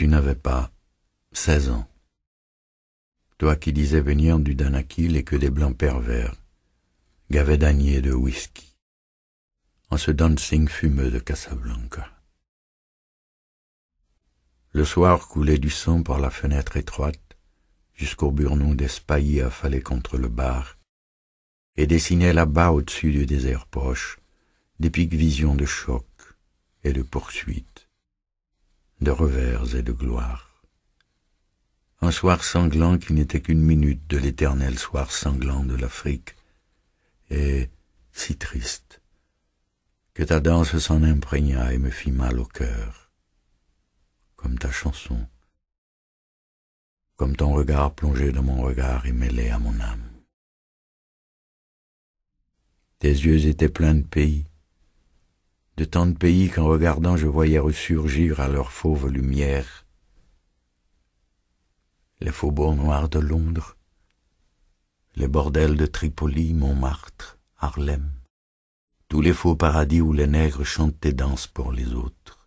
Tu n'avais pas seize ans. Toi qui disais venir du Danakil et que des blancs pervers gavaient d'agniers de whisky en ce dancing fumeux de Casablanca. Le soir coulait du sang par la fenêtre étroite jusqu'au burnon d'espaillé affalés contre le bar et dessinait là-bas au-dessus du désert proche des pics visions de choc et de poursuite de revers et de gloire. Un soir sanglant qui n'était qu'une minute de l'éternel soir sanglant de l'Afrique, et si triste, que ta danse s'en imprégna et me fit mal au cœur, comme ta chanson, comme ton regard plongé dans mon regard et mêlé à mon âme. Tes yeux étaient pleins de pays, de tant de pays qu'en regardant je voyais ressurgir à leur fauve lumière les faubourgs noirs de Londres, les bordels de Tripoli, Montmartre, Harlem, tous les faux paradis où les nègres chantent et dansent pour les autres.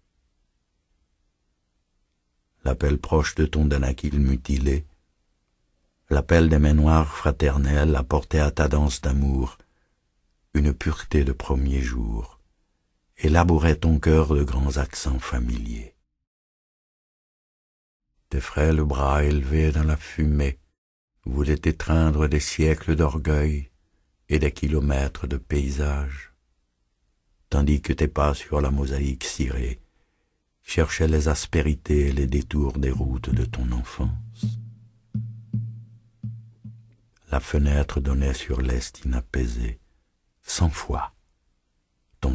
L'appel proche de ton danakil mutilé, l'appel des mains noires fraternelles apportait à ta danse d'amour une pureté de premier jour. Élabourait ton cœur de grands accents familiers. Tes frêles bras élevés dans la fumée voulaient étreindre des siècles d'orgueil et des kilomètres de paysage, tandis que tes pas sur la mosaïque cirée cherchaient les aspérités et les détours des routes de ton enfance. La fenêtre donnait sur l'est inapaisé, cent fois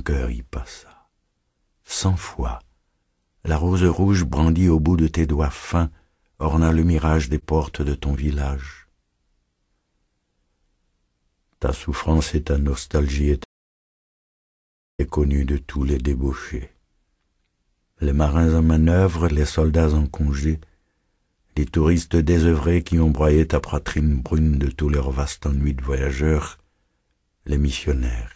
cœur y passa. Cent fois, la rose rouge brandie au bout de tes doigts fins orna le mirage des portes de ton village. Ta souffrance et ta nostalgie étaient connues de tous les débauchés. Les marins en manœuvre, les soldats en congé, les touristes désœuvrés qui ont broyé ta poitrine brune de tous leurs vastes ennui de voyageurs, les missionnaires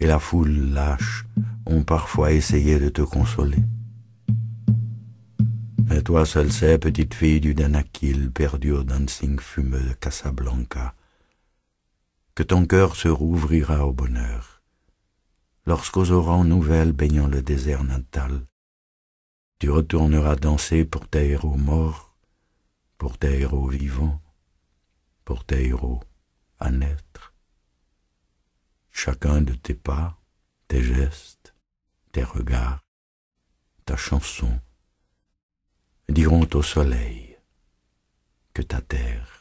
et la foule lâche ont parfois essayé de te consoler. Mais toi seule sais, petite fille du Danakil, perdue au dancing fumeux de Casablanca, que ton cœur se rouvrira au bonheur, lorsqu'aux orangs nouvelles baignant le désert natal, tu retourneras danser pour tes héros morts, pour tes héros vivants, pour tes héros à chacun de tes pas, tes gestes, tes regards, ta chanson, diront au soleil que ta terre